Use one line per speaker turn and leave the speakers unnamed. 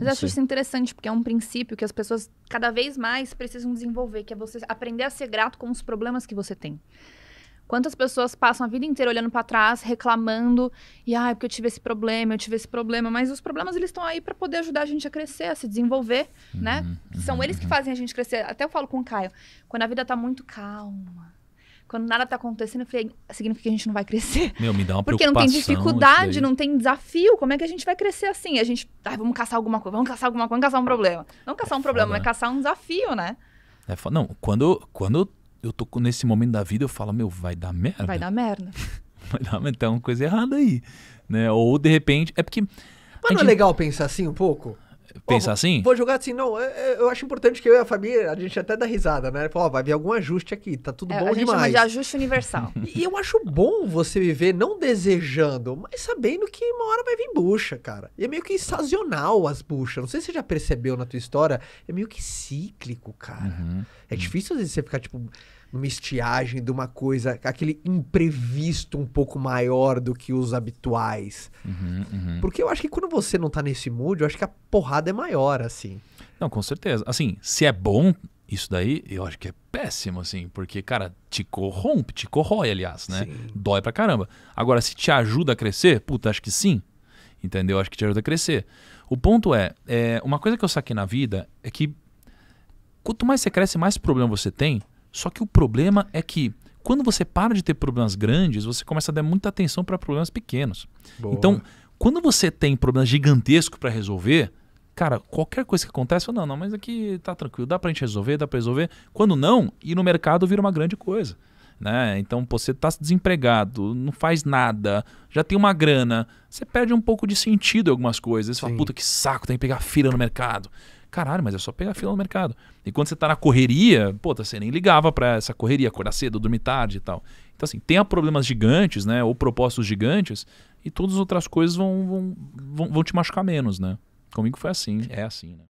Mas eu acho isso interessante, porque é um princípio que as pessoas cada vez mais precisam desenvolver, que é você aprender a ser grato com os problemas que você tem. Quantas pessoas passam a vida inteira olhando para trás, reclamando, e ah, porque eu tive esse problema, eu tive esse problema, mas os problemas eles estão aí para poder ajudar a gente a crescer, a se desenvolver, uhum, né? Uhum, São uhum, eles que uhum. fazem a gente crescer. Até eu falo com o Caio, quando a vida tá muito calma, quando nada tá acontecendo, eu falei, significa que a gente não vai crescer. Meu,
me dá uma Porque não tem dificuldade, não
tem desafio. Como é que a gente vai crescer assim? A gente, vamos caçar alguma coisa, vamos caçar alguma coisa, vamos caçar um problema. Não caçar é um problema, mas né? caçar um desafio, né?
É foda. Não, quando, quando eu tô nesse momento da vida, eu falo, meu, vai dar merda. Vai dar merda. vai dar merda, tem uma coisa errada aí, né? Ou de repente, é porque... Mas não é legal pensar assim um pouco? pensar assim?
Vou jogar assim, não. É, é, eu acho importante que eu e a família, a gente até dá risada, né? Fala, vai vir algum ajuste aqui, tá tudo é, bom a gente demais. Chama de ajuste universal. e eu acho bom você viver não desejando, mas sabendo que uma hora vai vir bucha, cara. E é meio que sazonal as buchas. Não sei se você já percebeu na tua história, é meio que cíclico, cara. Uhum. É uhum. difícil às vezes você ficar, tipo numa estiagem de uma coisa, aquele imprevisto um pouco maior do que os habituais. Uhum, uhum. Porque eu acho que quando você não tá nesse mood, eu acho que a porrada é maior, assim.
Não, com certeza. Assim, se é bom, isso daí eu acho que é péssimo, assim, porque, cara, te corrompe, te corrói, aliás, né? Sim. Dói pra caramba. Agora, se te ajuda a crescer, puta, acho que sim. Entendeu? Acho que te ajuda a crescer. O ponto é, é uma coisa que eu saquei na vida é que quanto mais você cresce, mais problema você tem. Só que o problema é que quando você para de ter problemas grandes, você começa a dar muita atenção para problemas pequenos. Boa. Então, quando você tem problemas gigantescos para resolver, cara, qualquer coisa que acontece, eu, não, não, mas aqui tá tranquilo, dá pra gente resolver, dá pra resolver. Quando não, ir no mercado vira uma grande coisa. Né? Então você tá desempregado, não faz nada, já tem uma grana, você perde um pouco de sentido em algumas coisas. Você Sim. fala, puta que saco, tem que pegar fila no mercado. Caralho, mas é só pegar fila no mercado. E quando você está na correria, puta, tá, você nem ligava para essa correria, acordar cedo, dormir tarde e tal. Então assim, tenha problemas gigantes, né? Ou propósitos gigantes, e todas as outras coisas vão, vão, vão, vão te machucar menos, né? Comigo foi assim, é assim, né?